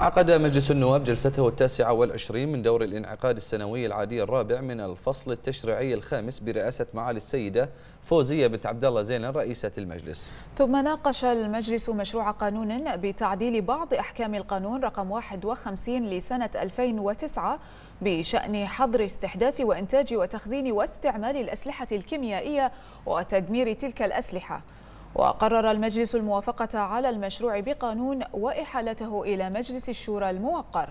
عقد مجلس النواب جلسته التاسعة والعشرين من دور الانعقاد السنوي العادي الرابع من الفصل التشريعي الخامس برئاسة معالي السيدة فوزية بنت عبد الله رئيسة المجلس ثم ناقش المجلس مشروع قانون بتعديل بعض أحكام القانون رقم 51 لسنة 2009 بشأن حظر استحداث وإنتاج وتخزين واستعمال الأسلحة الكيميائية وتدمير تلك الأسلحة وقرر المجلس الموافقة على المشروع بقانون وإحالته إلى مجلس الشورى الموقر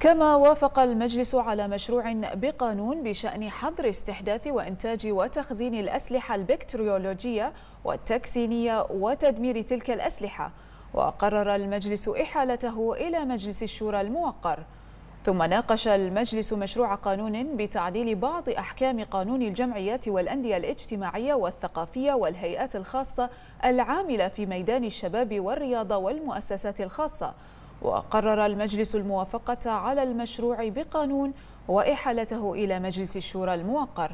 كما وافق المجلس على مشروع بقانون بشأن حظر استحداث وإنتاج وتخزين الأسلحة البكتريولوجية والتكسينية وتدمير تلك الأسلحة وقرر المجلس إحالته إلى مجلس الشورى الموقر ثم ناقش المجلس مشروع قانون بتعديل بعض أحكام قانون الجمعيات والأندية الاجتماعية والثقافية والهيئات الخاصة العاملة في ميدان الشباب والرياضة والمؤسسات الخاصة وقرر المجلس الموافقة على المشروع بقانون وإحالته إلى مجلس الشورى الموقر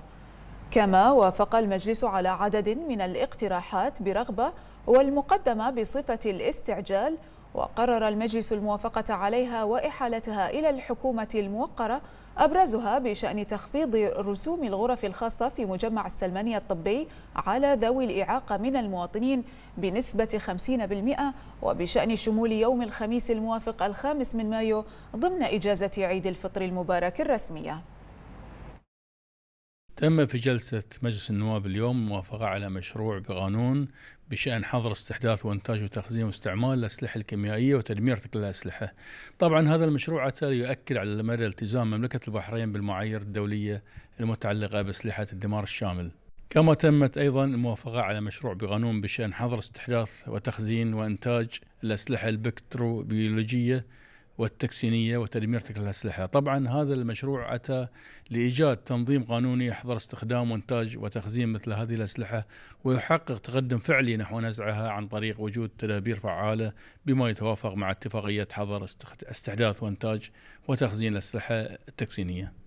كما وافق المجلس على عدد من الاقتراحات برغبة والمقدمة بصفة الاستعجال وقرر المجلس الموافقة عليها وإحالتها إلى الحكومة الموقرة أبرزها بشأن تخفيض رسوم الغرف الخاصة في مجمع السلمانية الطبي على ذوي الإعاقة من المواطنين بنسبة 50% وبشأن شمول يوم الخميس الموافق الخامس من مايو ضمن إجازة عيد الفطر المبارك الرسمية تم في جلسة مجلس النواب اليوم الموافقة على مشروع بقانون بشأن حظر استحداث وإنتاج وتخزين واستعمال الأسلحة الكيميائية وتدمير تلك الأسلحة. طبعا هذا المشروع أتى يؤكد على مدى التزام مملكة البحرين بالمعايير الدولية المتعلقة بأسلحة الدمار الشامل. كما تمت أيضا الموافقة على مشروع بقانون بشأن حظر استحداث وتخزين وإنتاج الأسلحة البكتروبيولوجية والتكسينية وتدمير تلك الأسلحة طبعا هذا المشروع أتى لإيجاد تنظيم قانوني يحظر استخدام وإنتاج وتخزين مثل هذه الأسلحة ويحقق تقدم فعلي نحو نزعها عن طريق وجود تدابير فعالة بما يتوافق مع اتفاقية حظر استحداث وإنتاج وتخزين الأسلحة التكسينية